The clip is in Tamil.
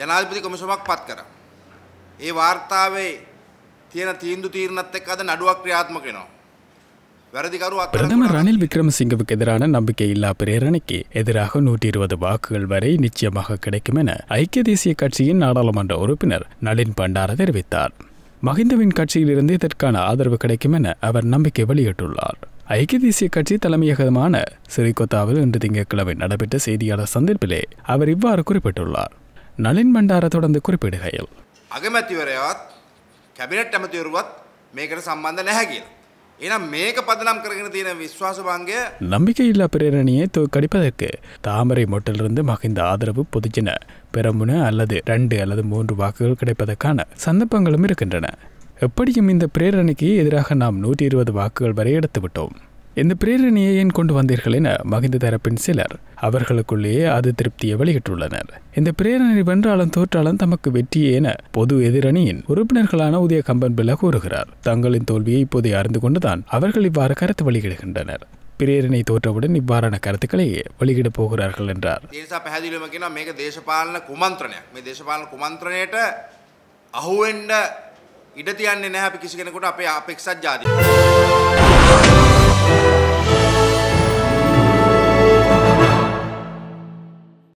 ජනාධිපති කොමිසමක් පත් කරා. ඒ වාර්තාවේ තියෙන තීන්දු තීරණත් එක්ක අද නඩුවක් ක්‍රියාත්මක වෙනවා. பிரதமர் ரணில் விக்ரமசிங்கவுக்கு எதிரான நம்பிக்கையில்லா பிரேரணைக்கு எதிராக நூற்றி இருபது வாக்குகள் வரை நிச்சயமாக கிடைக்கும் என ஐக்கிய தேசிய கட்சியின் நாடாளுமன்ற உறுப்பினர் நளின் பண்டார தெரிவித்தார் மஹிந்தவின் கட்சியிலிருந்து இதற்கான ஆதரவு கிடைக்கும் என அவர் நம்பிக்கை வெளியிட்டுள்ளார் ஐக்கிய தேசிய கட்சி தலைமையகமான சிறிகொத்தாவில் இன்று திங்கட்கிழமை நடைபெற்ற செய்தியாளர் சந்திப்பிலே அவர் இவ்வாறு குறிப்பிட்டுள்ளார் நளின் මණ්ඩාර தொடர்ந்து குறிப்பிடுகையில் අගමැතිවරයවත් කැබිනට් ඇමතිවරුවත් මේකට සම්බන්ධ නැහැ කියලා. ஏன்னா மேக பதனம் கிடக்கிற தீன விஸ்வாச பாங்க நம்பிக்கையில்லா பிரேரணையை தோற்கடிப்பதற்கு தாமரை மொட்டிலிருந்து மகிந்த ஆதரவு பொதுஜன பெரமுன அல்லது ரெண்டு அல்லது மூன்று வாக்குகள் கிடைப்பதற்கான சந்தர்ப்பங்களும் இருக்கின்றன எப்படியும் இந்த பிரேரணைக்கு எதிராக நாம் நூற்றி இருபது வாக்குகள் வரை எடுத்து விட்டோம் இந்த பிரேரணையை ஏன் கொண்டு வந்தீர்கள் என மகிந்த தரப்பின் சிலர் அவர்களுக்குள்ளேயே அது திருப்தியை வெளியிட்டுள்ளனர் இந்த பிரேரணை வென்றாலும் தோற்றாலும் தமக்கு வெற்றியே என பொது எதிரணியின் உறுப்பினர்களான உதய கம்பன் பிள்ள கூறுகிறார் தங்களின் தோல்வியை இப்போதை அறிந்து கொண்டுதான் அவர்கள் இவ்வாறு கருத்து வெளியிடுகின்றனர் பிரேரணை தோற்றவுடன் இவ்வாறான கருத்துக்களை வெளியிட போகிறார்கள் என்றார் අහුවෙන්ඩ என்ன තියන්නේ නැහැ கூட அப்பே කෙනෙකුට ஜாதி අපේක්ෂත් ජාතික